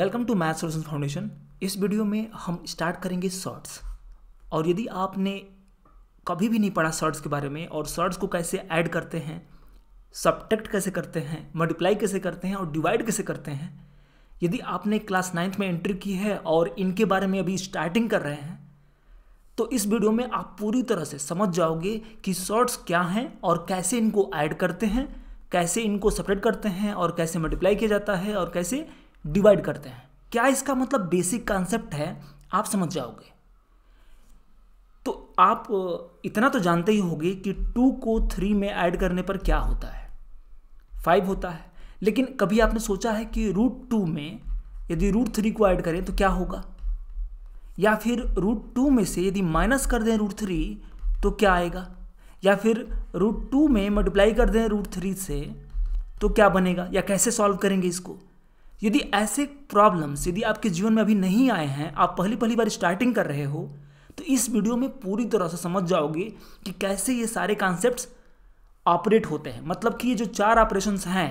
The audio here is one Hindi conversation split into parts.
welcome to math solution foundation इस वीडियो में हम स्टार्ट करेंगे शॉर्ट्स और यदि आपने कभी भी नहीं पढ़ा शॉर्ट्स के बारे में और शॉर्ट्स को कैसे ऐड करते हैं सब्टेक्ट कैसे करते हैं मल्टीप्लाई कैसे करते हैं और डिवाइड कैसे करते हैं यदि आपने क्लास नाइन्थ में एंट्री की है और इनके बारे में अभी स्टार्टिंग कर रहे हैं तो इस वीडियो में आप पूरी तरह से समझ जाओगे कि शॉर्ट्स क्या हैं और कैसे इनको ऐड करते हैं कैसे इनको सेपरेट करते हैं और कैसे मल्टीप्लाई किया जाता है और कैसे डिवाइड करते हैं क्या इसका मतलब बेसिक कॉन्सेप्ट है आप समझ जाओगे तो आप इतना तो जानते ही होगे कि टू को थ्री में ऐड करने पर क्या होता है फाइव होता है लेकिन कभी आपने सोचा है कि रूट टू में यदि रूट थ्री को ऐड करें तो क्या होगा या फिर रूट टू में से यदि माइनस कर दें रूट थ्री तो क्या आएगा या फिर रूट टू में मल्टीप्लाई कर दें रूट थ्री से तो क्या बनेगा या कैसे सॉल्व करेंगे इसको यदि ऐसे प्रॉब्लम्स यदि आपके जीवन में अभी नहीं आए हैं आप पहली पहली बार स्टार्टिंग कर रहे हो तो इस वीडियो में पूरी तरह से समझ जाओगे कि कैसे ये सारे कॉन्सेप्ट्स ऑपरेट होते हैं मतलब कि ये जो चार ऑपरेशन हैं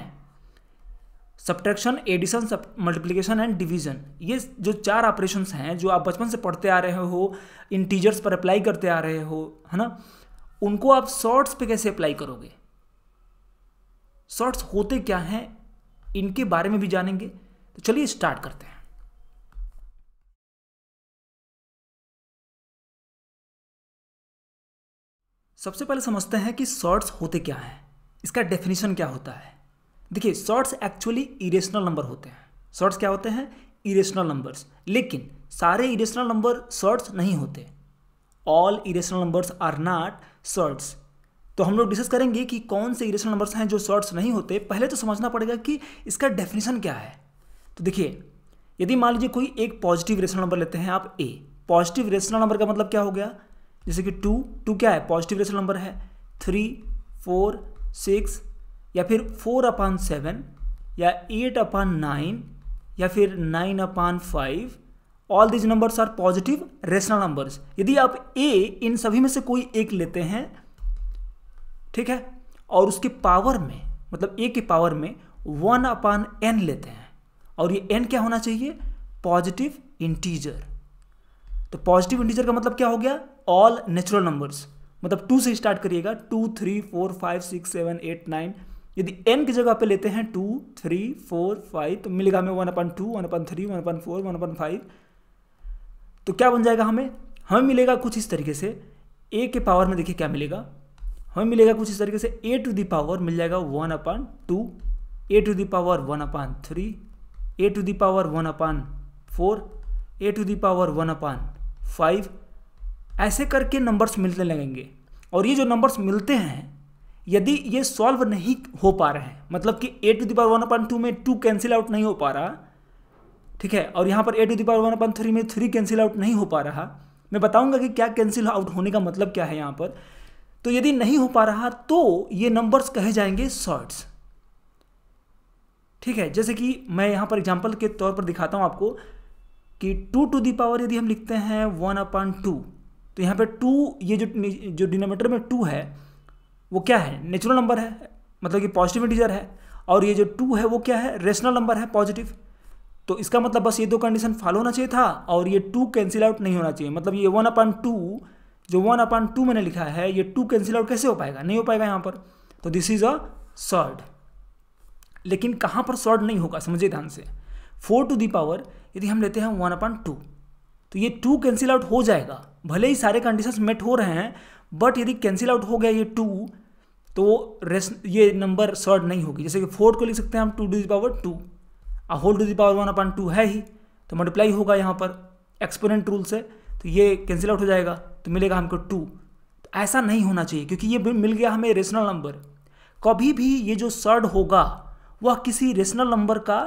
सब्ट्रैक्शन एडिशन सब मल्टीप्लीकेशन एंड डिवीजन ये जो चार ऑपरेशन हैं जो आप बचपन से पढ़ते आ रहे हो इन टीचर्स पर अप्लाई करते आ रहे हो है ना उनको आप शॉर्ट्स पे कैसे अप्लाई करोगे शॉर्ट्स होते क्या हैं इनके बारे में भी जानेंगे तो चलिए स्टार्ट करते हैं सबसे पहले समझते हैं कि शॉर्ट्स होते क्या हैं इसका डेफिनेशन क्या होता है देखिए शॉर्ट्स एक्चुअली इरेशनल नंबर होते हैं शॉर्ट्स क्या होते हैं इरेशनल नंबर्स लेकिन सारे इरेशनल नंबर शॉर्ट्स नहीं होते all irrational numbers are not surds तो हम लोग डिस्कस करेंगे कि कौन से इरेशनल नंबर्स हैं जो शॉर्ट्स नहीं होते पहले तो समझना पड़ेगा कि इसका डेफिनेशन क्या है तो देखिए यदि मान लीजिए कोई एक पॉजिटिव रेशनल नंबर लेते हैं आप ए पॉजिटिव रेशनल नंबर का मतलब क्या हो गया जैसे कि टू टू क्या है पॉजिटिव रेशनल नंबर है थ्री फोर सिक्स या फिर फोर अपान सेवन या एट अपान नाइन या फिर nine upon five all these numbers are positive rational numbers यदि आप ए इन सभी में से कोई एक लेते हैं ठीक है और उसके पावर में मतलब ए के पावर में वन अपान एन लेते हैं और ये एन क्या होना चाहिए पॉजिटिव इंटीजर तो पॉजिटिव इंटीजर का मतलब क्या हो गया ऑल नेचुरल नंबर्स मतलब टू से स्टार्ट करिएगा two three four five six seven eight nine यदि एन की जगह पे लेते हैं टू थ्री फोर फाइव तो मिलेगा हमें one upon two one upon three one upon four one upon five तो क्या बन जाएगा हमें हमें मिलेगा कुछ इस तरीके से ए के पावर में देखिए क्या मिलेगा हमें मिलेगा कुछ इस तरीके से ए टू दी पावर मिल जाएगा one upon two a to the power one upon three a to the power one upon four a to the power one upon five ऐसे करके नंबर्स मिलने लगेंगे और ये जो नंबर्स मिलते हैं यदि ये सॉल्व नहीं हो पा रहे हैं मतलब कि a to the power one upon two में टू कैंसिल आउट नहीं हो पा रहा ठीक है और यहाँ पर a to the power one upon three में थ्री कैंसिल आउट नहीं हो पा रहा मैं बताऊंगा कि क्या कैंसिल आउट होने का मतलब क्या है यहाँ पर तो यदि नहीं हो पा रहा तो ये नंबर्स कहे जाएंगे शॉर्ट्स ठीक है जैसे कि मैं यहाँ पर एग्जाम्पल के तौर पर दिखाता हूँ आपको कि टू टू दी पावर यदि हम लिखते हैं वन अपॉन टू तो यहां पे टू ये जो जो डिनोमीटर में टू है वो क्या है नेचुरल नंबर है मतलब कि पॉजिटिव इंटीजर है और ये जो टू है वो क्या है रेशनल नंबर है पॉजिटिव तो इसका मतलब बस ये दो कंडीशन फॉलो होना चाहिए था और ये टू कैंसिल आउट नहीं होना चाहिए मतलब ये वन अपॉन टू जो वन अपॉन टू मैंने लिखा है ये टू कैंसिल आउट कैसे हो पाएगा नहीं हो पाएगा यहाँ पर तो दिस इज अ सर्ड लेकिन कहाँ पर सर्ड नहीं होगा समझिए ध्यान से फोर टू दी पावर यदि हम लेते हैं वन अपॉन टू तो ये टू कैंसिल आउट हो जाएगा भले ही सारे कंडीशन मेट हो रहे हैं बट यदि कैंसिल आउट हो गया ये टू तो ये नंबर सॉर्ट नहीं होगी जैसे कि फोर को लिख सकते हैं हम two to the power two आ whole to the power one upon two है ही तो मल्टीप्लाई होगा यहाँ पर एक्सपोनेंट रूल से तो ये कैंसिल आउट हो जाएगा तो मिलेगा हमको टू तो ऐसा नहीं होना चाहिए क्योंकि ये मिल गया हमें रेशनल नंबर कभी भी ये जो सर्ड होगा वह किसी रेशनल नंबर का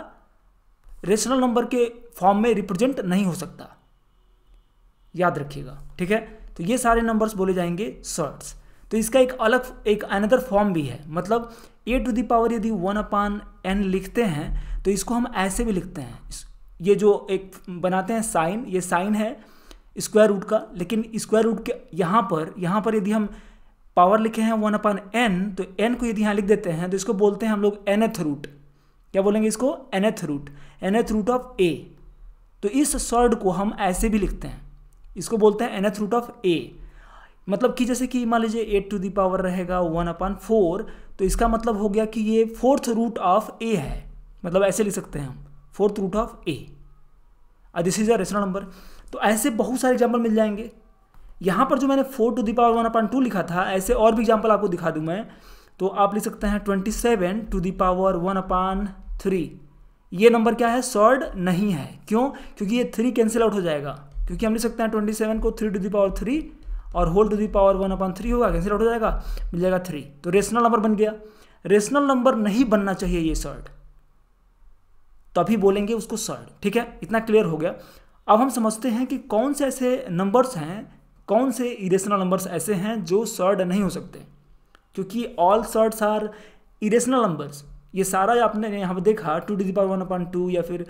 रेशनल नंबर के फॉर्म में रिप्रेजेंट नहीं हो सकता याद रखिएगा ठीक है तो ये सारे नंबर्स बोले जाएंगे सर्ड्स तो इसका एक अलग एक अनदर फॉर्म भी है मतलब ए टू दी पावर यदि वन अपान एन लिखते हैं तो इसको हम ऐसे भी लिखते हैं ये जो एक बनाते हैं साइन ये साइन है स्क्वायर रूट का लेकिन स्क्वायर रूट के यहाँ पर यहाँ पर यदि हम पावर लिखे हैं वन अपन एन तो एन को यदि यहाँ लिख देते हैं तो इसको बोलते हैं हम लोग एनएथ रूट क्या बोलेंगे इसको nth root nth root of a तो इस सर्ड को हम ऐसे भी लिखते हैं इसको बोलते हैं एनएथ रूट ऑफ ए मतलब कि जैसे कि मान लीजिए एट टू दी पावर रहेगा वन अपन फोर तो इसका मतलब हो गया कि ये फोर्थ रूट ऑफ ए है मतलब ऐसे लिख सकते हैं हम fourth root of a this is a rational number तो ऐसे बहुत सारे एग्जाम्पल मिल जाएंगे यहाँ पर जो मैंने four to the power one upon two लिखा था ऐसे और भी एग्जाम्पल आपको दिखा दूँ मैं तो आप लिख सकते हैं twenty seven to the power one upon three ये नंबर क्या है सॉर्ड नहीं है क्यों क्योंकि ये थ्री कैंसिल आउट हो जाएगा क्योंकि हम लिख सकते हैं ट्वेंटी सेवन को three to the power three और whole to the power one upon three होगा कैंसिल आउट हो जाएगा मिल जाएगा थ्री तो रेशनल नंबर बन गया रेशनल नंबर नहीं बनना चाहिए ये सॉर्ड तभी तो बोलेंगे उसको सॉर्ड ठीक है इतना क्लियर हो गया अब हम समझते हैं कि कौन से ऐसे नंबर्स हैं कौन से इरेशनल नंबर्स ऐसे हैं जो सर्ड नहीं हो सकते क्योंकि all surds are irrational numbers ये सारा आपने यहाँ पर देखा to the power one upon two या फिर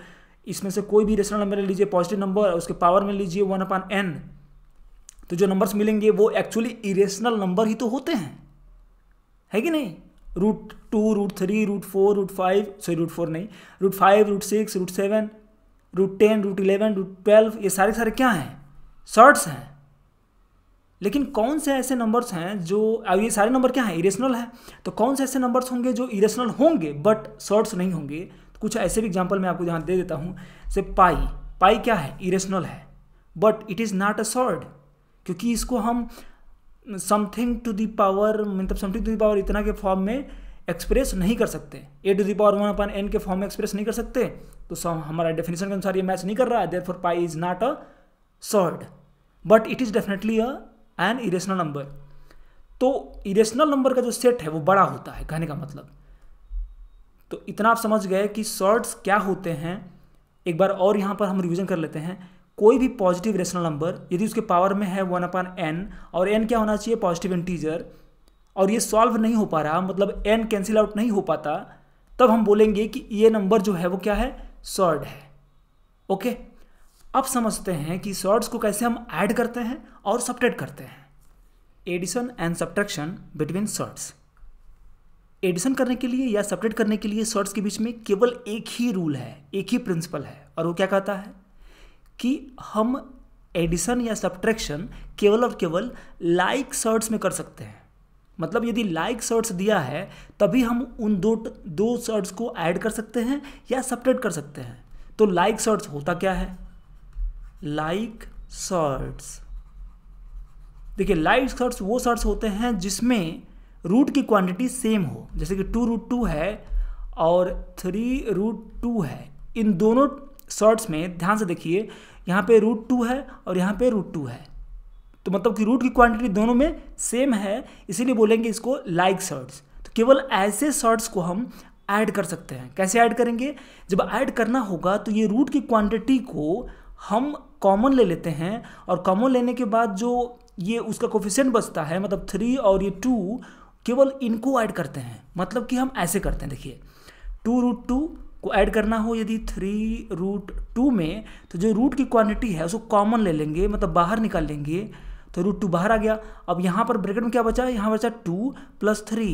इसमें से कोई भी इरेशनल नंबर ले लीजिए पॉजिटिव नंबर उसके पावर में लीजिए वन अपॉन एन तो जो नंबर्स मिलेंगे वो एक्चुअली इरेशनल नंबर ही तो होते हैं है कि नहीं root two root three root four root five sorry root four नहीं root five root six root seven root ten root eleven root twelve ये सारे सारे क्या हैं शॉर्ट्स हैं लेकिन कौन से ऐसे नंबर्स हैं जो ये सारे नंबर क्या हैं इरेशनल हैं तो कौन से ऐसे नंबर्स होंगे जो इरेशनल होंगे बट शॉर्ट्स नहीं होंगे तो कुछ ऐसे भी एग्जाम्पल मैं आपको यहाँ दे देता हूँ से पाई पाई क्या है इरेशनल है but it is not a surd क्योंकि इसको हम समथिंग टू दी पावर मतलब समथिंग टू दी पावर इतना के फॉर्म में एक्सप्रेस नहीं कर सकते a to the power one upon n के फॉर्म में एक्सप्रेस नहीं कर सकते तो हमारा डेफिनेशन के अनुसार ये मैच नहीं कर रहा है there for pi is not a surd but it is definitely a an irrational number तो इरेशनल नंबर का जो सेट है वो बड़ा होता है कहने का मतलब तो इतना आप समझ गए कि सर्ट्स क्या होते हैं एक बार और यहाँ पर हम रिविजन कर लेते हैं कोई भी पॉजिटिव रेशनल नंबर यदि उसके पावर में है वन अपन एन और एन क्या होना चाहिए पॉजिटिव इंटीजर और ये सॉल्व नहीं हो पा रहा मतलब एन कैंसिल आउट नहीं हो पाता तब हम बोलेंगे कि ये नंबर जो है वो क्या है सॉर्ड है ओके अब समझते हैं कि सॉर्ड्स को कैसे हम ऐड करते हैं और सपरेट करते हैं addition and subtraction between surds addition करने के लिए या सपरेट करने के लिए सॉर्ट्स के बीच में केवल एक ही रूल है एक ही प्रिंसिपल है और वो क्या कहता है कि हम एडिशन या सब्ट्रैक्शन केवल और केवल लाइक like में कर सकते हैं मतलब यदि लाइक शर्ट्स दिया है तभी हम उन दो दो शर्ट्स को ऐड कर सकते हैं या सपरेट कर सकते हैं तो लाइक शर्ट्स होता क्या है लाइक शर्ट्स देखिए लाइक शर्ट्स वो शर्ट्स होते हैं जिसमें रूट की क्वांटिटी सेम हो जैसे कि टू रूट टू है और थ्री रूट टू है इन दोनों शर्ट्स में ध्यान से देखिए यहाँ पे रूट टू है और यहाँ पे रूट टू है तो मतलब कि रूट की क्वांटिटी दोनों में सेम है इसीलिए बोलेंगे इसको लाइक शर्ट्स तो केवल ऐसे शर्ट्स को हम ऐड कर सकते हैं कैसे ऐड करेंगे जब ऐड करना होगा तो ये रूट की क्वांटिटी को हम कॉमन ले लेते हैं और कॉमन लेने के बाद जो ये उसका कोफिशेंट बचता है मतलब थ्री और ये टू केवल इनको ऐड करते हैं मतलब कि हम ऐसे करते हैं देखिए टू रूट टू को ऐड करना हो यदि थ्री रूट टू में तो जो रूट की क्वांटिटी है उसको कॉमन ले लेंगे मतलब बाहर निकाल लेंगे तो रूट टू बाहर आ गया अब यहाँ पर ब्रैकेट में क्या बचा यहाँ बचा टू प्लस थ्री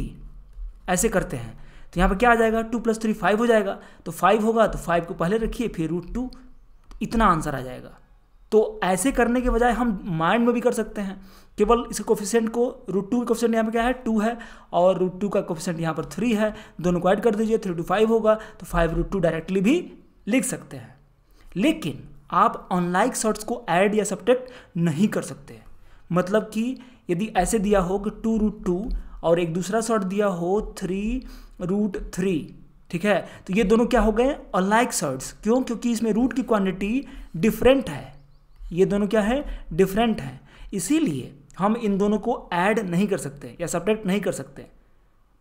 ऐसे करते हैं तो यहाँ पर क्या आ जाएगा टू प्लस थ्री फाइव हो जाएगा तो फाइव होगा तो फाइव को पहले रखिए फिर रूट टू इतना आंसर आ जाएगा तो ऐसे करने के बजाय हम माइंड में भी कर सकते हैं केवल इसके कोफिशेंट को रूट टू का कोफिशेंट यहाँ पर क्या है टू है और रूट टू का कोफिशेंट यहाँ पर थ्री है दोनों को ऐड कर दीजिए थ्री टू फाइव होगा तो फाइव रूट टू डायरेक्टली भी लिख सकते हैं लेकिन आप अनलाइक शॉर्ट्स को ऐड या सब्टेक्ट नहीं कर सकते मतलब कि यदि ऐसे दिया हो कि टू रूट टू और एक दूसरा शॉर्ट दिया हो थ्री रूट थ्री ठीक है तो ये दोनों क्या हो गए अलाइक शॉर्ट्स क्यों क्योंकि इसमें रूट की क्वांटिटी डिफरेंट है ये दोनों क्या है डिफरेंट है इसीलिए हम इन दोनों को ऐड नहीं कर सकते या सब्ट्रैक्ट नहीं कर सकते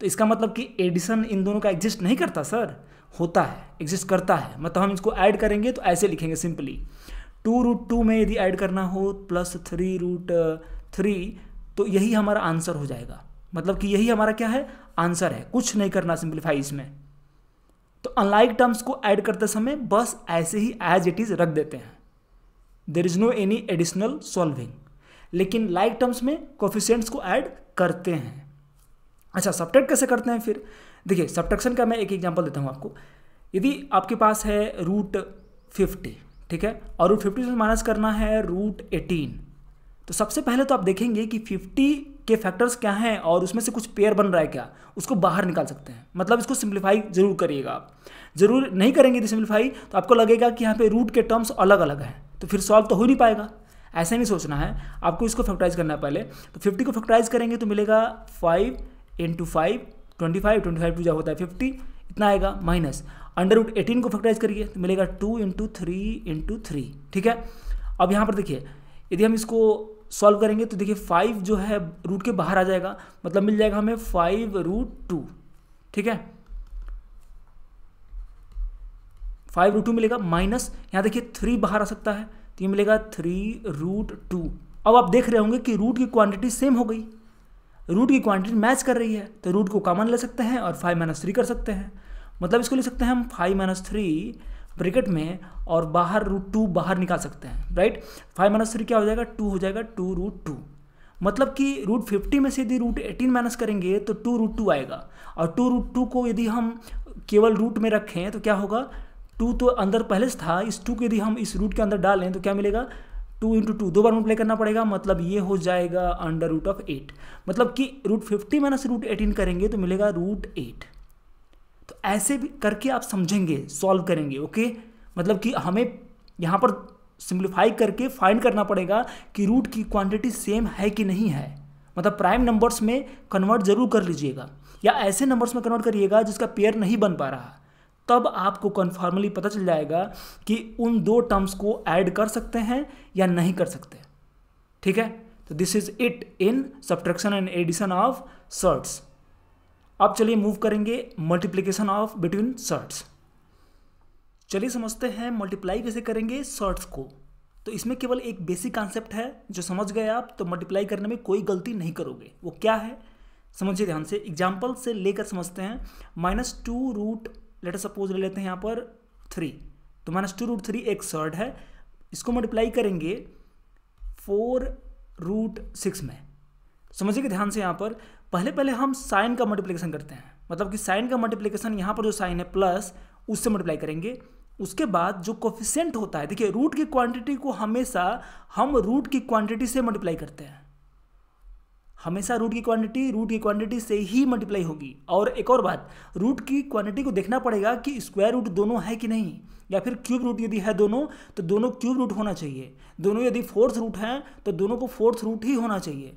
तो इसका मतलब कि एडिशन इन दोनों का एग्जिस्ट नहीं करता सर होता है एग्जिस्ट करता है मतलब हम इसको ऐड करेंगे तो ऐसे लिखेंगे सिंपली टू रूट टू में यदि ऐड करना हो प्लस थ्री रूट थ्री तो यही हमारा आंसर हो जाएगा मतलब कि यही हमारा क्या है आंसर है कुछ नहीं करना सिंप्लीफाई इसमें तो अनलाइक टर्म्स को ऐड करते समय बस ऐसे ही एज इट इज़ रख देते हैं there is no any additional solving लेकिन लाइक like टर्म्स में कोफिशियंट्स को ऐड करते हैं अच्छा सब्टेक्ट कैसे करते हैं फिर देखिए सब्ट्रैक्शन का मैं एक एग्जाम्पल देता हूँ आपको यदि आपके पास है रूट फिफ्टी ठीक है और रूट फिफ्टी से माइनस करना है रूट एटीन तो सबसे पहले तो आप देखेंगे कि फिफ्टी के फैक्टर्स क्या हैं और उसमें से कुछ पेयर बन रहा है क्या उसको बाहर निकाल सकते हैं मतलब इसको सिंप्लीफाई जरूर करिएगा आप जरूर नहीं करेंगे तो सिंप्लीफाई तो आपको लगेगा कि यहाँ पे रूट के टर्म्स अलग अलग हैं तो फिर सॉल्व तो हो नहीं पाएगा ऐसे नहीं सोचना है आपको इसको फैक्टराइज करना है पहले तो फिफ्टी को फैक्टराइज करेंगे तो मिलेगा five into five twenty five twenty five two जो होता है फिफ्टी इतना आएगा माइनस अंडर रूट एटीन को फैक्टराइज करिए तो मिलेगा two into three into three ठीक है अब यहाँ पर देखिए यदि हम इसको सॉल्व करेंगे तो देखिए फाइव जो है रूट के बाहर आ जाएगा मतलब मिल जाएगा हमें फाइव रूट टू ठीक है फाइव रूट टू मिलेगा माइनस यहाँ देखिए थ्री बाहर आ सकता है तो ये मिलेगा थ्री रूट टू अब आप देख रहे होंगे कि रूट की क्वांटिटी सेम हो गई रूट की क्वांटिटी मैच कर रही है तो रूट को कॉमन ले सकते हैं और फाइव माइनस थ्री कर सकते हैं मतलब इसको लिख सकते हैं हम फाइव माइनस थ्री ब्रिकेट में और बाहर रूट टू बाहर निकाल सकते हैं राइट फाइव माइनस थ्री क्या हो जाएगा टू हो जाएगा टू रूट टू मतलब कि रूट फिफ्टी में से यदि रूट एटीन माइनस करेंगे तो टू रूट टू आएगा और टू रूट टू को यदि हम केवल रूट में रखें तो क्या होगा टू तो अंदर पहले से था इस टू को यदि हम इस रूट के अंदर डालें तो क्या मिलेगा टू इंटू टू दो बार मल्टीप्लाई करना पड़ेगा मतलब ये हो जाएगा अंडर रूट ऑफ एट मतलब कि root fifty minus root eighteen करेंगे तो मिलेगा रूट एट ऐसे भी करके आप समझेंगे सॉल्व करेंगे ओके मतलब कि हमें यहाँ पर सिंप्लीफाई करके फाइंड करना पड़ेगा कि रूट की क्वांटिटी सेम है कि नहीं है मतलब प्राइम नंबर्स में कन्वर्ट जरूर कर लीजिएगा या ऐसे नंबर्स में कन्वर्ट करिएगा जिसका पेयर नहीं बन पा रहा तब आपको कन्फर्मली पता चल जाएगा कि उन दो टर्म्स को ऐड कर सकते हैं या नहीं कर सकते ठीक है तो this is it in subtraction and addition of surds अब चलिए मूव करेंगे मल्टीप्लीकेशन ऑफ बिटवीन शर्ट्स चलिए समझते हैं मल्टीप्लाई कैसे करेंगे शर्ट्स को तो इसमें केवल एक बेसिक कॉन्सेप्ट है जो समझ गए आप तो मल्टीप्लाई करने में कोई गलती नहीं करोगे वो क्या है समझिए ध्यान से एग्जाम्पल से लेकर समझते हैं minus two root later suppose ले लेते हैं यहाँ पर थ्री तो माइनस टू रूट थ्री एक शर्ट है इसको मल्टीप्लाई करेंगे फोर रूट सिक्स में समझिए कि ध्यान से यहाँ पर पहले पहले हम साइन का मल्टीप्लीकेशन करते हैं मतलब कि साइन का मल्टीप्लीकेशन यहाँ पर जो साइन है प्लस उससे मल्टीप्लाई करेंगे उसके बाद जो कोफिशेंट होता है देखिए रूट की क्वांटिटी को हमेशा हम रूट की क्वांटिटी से मल्टीप्लाई करते हैं हमेशा रूट की क्वांटिटी रूट की क्वांटिटी से ही मल्टीप्लाई होगी और एक और बात रूट की क्वांटिटी को देखना पड़ेगा कि स्क्वायर रूट दोनों है कि नहीं या फिर क्यूब रूट यदि है दोनों तो दोनों क्यूब रूट होना चाहिए दोनों यदि फोर्थ रूट हैं तो दोनों को फोर्थ रूट ही होना चाहिए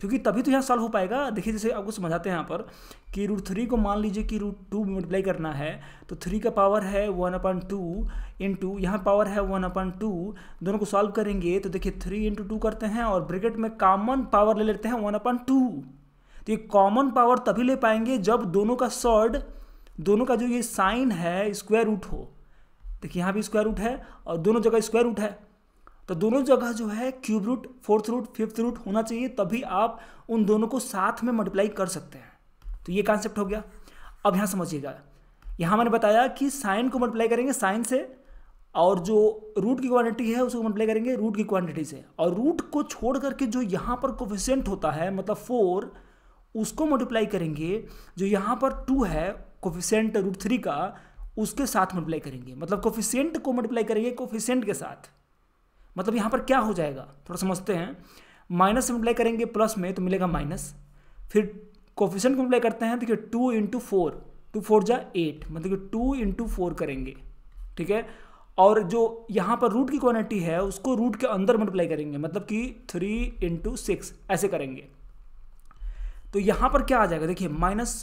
क्योंकि तभी तो यहाँ सॉल्व हो पाएगा देखिए जैसे आपको समझाते हैं यहाँ पर कि रूट थ्री को मान लीजिए कि रूट टू मल्टीप्लाई करना है तो थ्री का पावर है one upon two into यहाँ पावर है वन अपन टू दोनों को सॉल्व करेंगे तो देखिए थ्री इंटू टू करते हैं और ब्रिकेट में कॉमन पावर ले लेते हैं वन अपन टू तो ये कॉमन पावर तभी ले पाएंगे जब दोनों का सर्ड दोनों का जो ये साइन है स्क्वायर रूट हो देखिए यहाँ भी स्क्वायर रूट है और दोनों जगह स्क्वायर रूट है तो दोनों जगह जो है cube root fourth root fifth root होना चाहिए तभी आप उन दोनों को साथ में मल्टीप्लाई कर सकते हैं तो ये कॉन्सेप्ट हो गया अब यहाँ समझिएगा यहाँ मैंने बताया कि साइन को मल्टीप्लाई करेंगे साइन से और जो रूट की क्वांटिटी है उसको मल्टीप्लाई करेंगे रूट की क्वांटिटी से और रूट को छोड़ करके जो यहाँ पर कोफिशेंट होता है मतलब फोर उसको मल्टीप्लाई करेंगे जो यहाँ पर टू है कोफिशेंट रूट थ्री का उसके साथ मल्टीप्लाई करेंगे मतलब कोफिशेंट को मल्टीप्लाई करेंगे कोफिशेंट के साथ मतलब यहाँ पर क्या हो जाएगा थोड़ा समझते हैं माइनस से मल्टीप्लाई करेंगे प्लस में तो मिलेगा माइनस फिर कोफिशन को मल्टीप्लाई करते हैं तो देखिए two into four two four जा एट मतलब कि टू इंटू फोर करेंगे ठीक है और जो यहाँ पर रूट की क्वानिटी है उसको रूट के अंदर मल्टीप्लाई करेंगे मतलब कि थ्री इंटू सिक्स ऐसे करेंगे तो यहाँ पर क्या आ जाएगा देखिए माइनस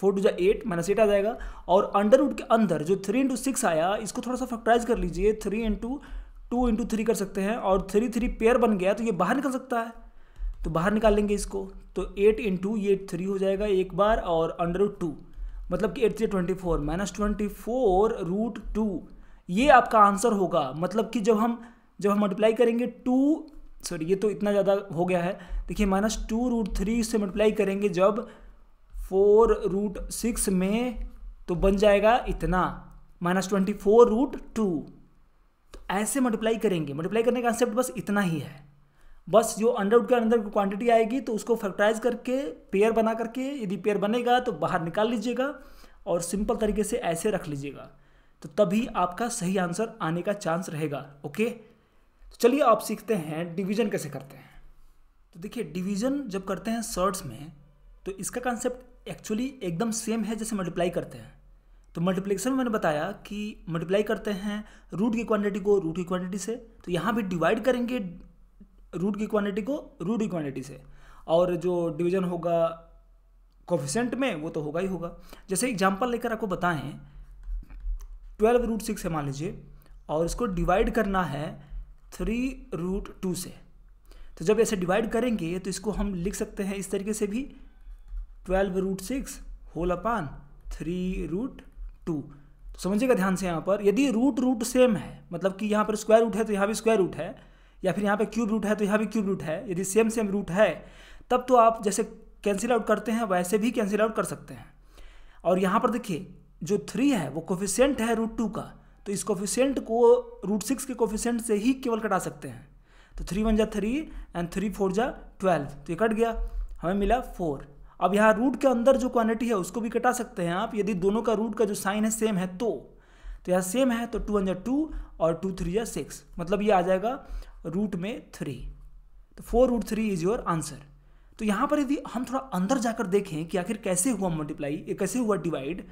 फोर टू जा एट माइनस एट आ जाएगा और अंडर रूट के अंदर जो थ्री इंटू सिक्स आया इसको थोड़ा सा फैक्टराइज कर लीजिए three into two into three कर सकते हैं और थ्री थ्री पेयर बन गया तो ये बाहर निकल सकता है तो बाहर निकाल लेंगे इसको तो एट इंटू ये थ्री हो जाएगा एक बार और अंडर टू मतलब कि eight three twenty four minus twenty four root two ये आपका आंसर होगा मतलब कि जब हम जब हम मल्टीप्लाई करेंगे टू सॉरी ये तो इतना ज़्यादा हो गया है देखिए माइनस टू रूट थ्री से मल्टीप्लाई करेंगे जब फोर रूट सिक्स में तो बन जाएगा इतना minus twenty four root two ऐसे मल्टीप्लाई करेंगे मल्टीप्लाई करने का कंसेप्ट बस इतना ही है बस जो अंडर के अंदर क्वांटिटी आएगी तो उसको फैक्टराइज करके पेयर बना करके यदि पेयर बनेगा तो बाहर निकाल लीजिएगा और सिंपल तरीके से ऐसे रख लीजिएगा तो तभी आपका सही आंसर आने का चांस रहेगा ओके तो चलिए आप सीखते हैं डिवीजन कैसे करते हैं तो देखिए डिवीजन जब करते हैं सर्ट्स में तो इसका कॉन्सेप्ट एक्चुअली एकदम सेम है जैसे मल्टीप्लाई करते हैं तो मल्टीप्लिकेशन मैंने बताया कि मल्टीप्लाई करते हैं रूट की क्वांटिटी को रूट की क्वांटिटी से तो यहाँ भी डिवाइड करेंगे रूट की क्वांटिटी को रूट की क्वांटिटी से और जो डिवीजन होगा कोफिशेंट में वो तो होगा ही होगा जैसे एग्जाम्पल लेकर आपको बताएं ट्वेल्व रूट सिक्स है मान लीजिए और इसको डिवाइड करना है थ्री रूट टू से तो जब ऐसे डिवाइड करेंगे तो इसको हम लिख सकते हैं इस तरीके से भी twelve root six whole upon three root two तो समझिएगा ध्यान से यहाँ पर यदि रूट रूट सेम है मतलब कि यहाँ पर स्क्वायर रूट है तो यहाँ भी स्क्वायर रूट है या फिर यहाँ पर क्यूब रूट है तो यहाँ भी क्यूब रूट है यदि सेम सेम रूट है तब तो आप जैसे कैंसिल आउट करते हैं वैसे भी कैंसिल आउट कर सकते हैं और यहाँ पर देखिए जो थ्री है वो कोफिशेंट है रूट टू का तो इस कोफिशेंट को रूट सिक्स के कोफिशेंट से ही केवल कटा सकते हैं तो थ्री वन जा थ्री एंड थ्री फोर जा ट्वेल्व तो ये कट गया हमें मिला फोर अब यहाँ रूट के अंदर जो क्वांटिटी है उसको भी कटा सकते हैं आप यदि दोनों का रूट का जो साइन है सेम है तो तो यहाँ सेम है तो टू हंड्रेड टू और टू थ्री या सिक्स मतलब ये आ जाएगा रूट में थ्री तो four root three is your answer तो यहाँ पर यदि हम थोड़ा अंदर जाकर देखें कि आखिर कैसे हुआ मल्टीप्लाई ये कैसे हुआ डिवाइड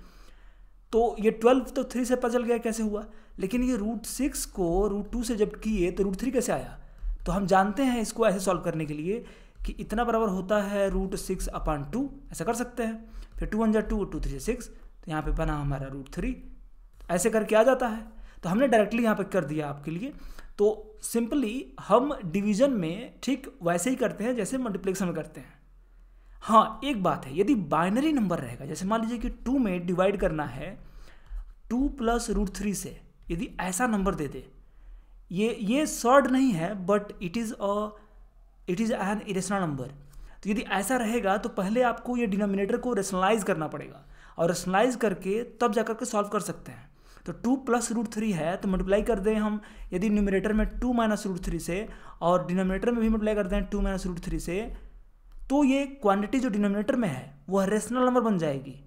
तो ये ट्वेल्व तो थ्री से पचल गया कैसे हुआ लेकिन ये रूट सिक्स को रूट टू से जब किए तो रूट थ्री कैसे आया तो हम जानते हैं इसको ऐसे सॉल्व करने के लिए कि इतना बराबर होता है रूट सिक्स अपान टू ऐसा कर सकते हैं फिर टू वन जा टू टू थ्री सिक्स तो यहाँ पे बना हमारा रूट थ्री ऐसे करके आ जाता है तो हमने डायरेक्टली यहाँ पे कर दिया आपके लिए तो सिंपली हम डिवीजन में ठीक वैसे ही करते हैं जैसे में करते हैं हाँ एक बात है यदि बाइनरी नंबर रहेगा जैसे मान लीजिए कि टू में डिवाइड करना है टू प्लस रूट थ्री से यदि ऐसा नंबर दे दे ये ये सॉर्ड नहीं है but it is a it is an irrational number तो यदि ऐसा रहेगा तो पहले आपको ये डिनोमिनेटर को रेशनलाइज करना पड़ेगा और रेशनलाइज करके तब जा के सॉल्व कर सकते हैं तो टू प्लस रूट थ्री है तो मल्टीप्लाई कर दें हम यदि न्यूमिनेटर में टू माइनस रूट थ्री से और डिनोमिनेटर में भी मल्टीप्लाई कर दें टू माइनस रूट थ्री से तो ये क्वांटिटी जो डिनोमिनेटर में है वह रेशनल नंबर बन जाएगी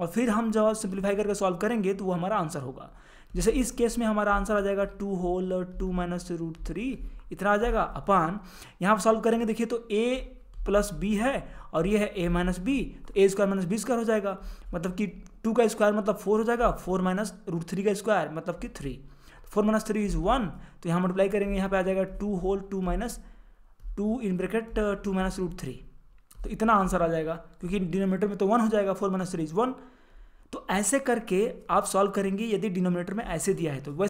और फिर हम जब सिंप्लीफाई करके सॉल्व करेंगे तो वो हमारा आंसर होगा जैसे इस केस में हमारा आंसर आ जाएगा two whole two minus root three इतना आ जाएगा अपान यहाँ सॉल्व करेंगे देखिए तो ए प्लस बी है और ये है ए माइनस बी तो a square minus b square हो जाएगा मतलब कि टू का स्क्वायर मतलब फोर हो जाएगा फोर माइनस रूट थ्री का स्क्वायर मतलब कि three four minus three is one तो यहाँ मल्टीप्लाई करेंगे यहाँ पे आ जाएगा two whole two minus two in bracket two minus root three तो इतना आंसर आ जाएगा क्योंकि डिनोमीटर में तो वन हो जाएगा four minus three is one तो ऐसे करके आप सॉल्व करेंगे यदि डिनोमिनेटर में ऐसे दिया है तो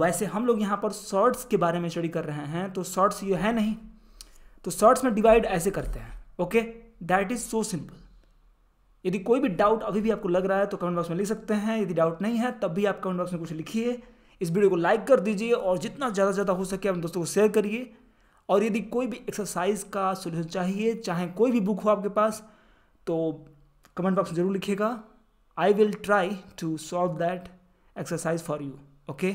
वैसे हम लोग यहाँ पर शॉर्ट्स के बारे में स्टडी कर रहे हैं तो शॉर्ट्स ये है नहीं तो शॉर्ट्स में डिवाइड ऐसे करते हैं okay that is so simple यदि कोई भी डाउट अभी भी आपको लग रहा है तो कमेंट बॉक्स में लिख सकते हैं यदि डाउट नहीं है तब भी आप कमेंट बॉक्स में कुछ लिखिए इस वीडियो को लाइक कर दीजिए और जितना ज़्यादा ज़्यादा हो सके अपने दोस्तों को शेयर करिए और यदि कोई भी एक्सरसाइज का सोल्यूशन चाहिए चाहे कोई भी बुक हो आपके पास तो कमेंट बॉक्स में ज़रूर लिखिएगा I will try to solve that exercise for you okay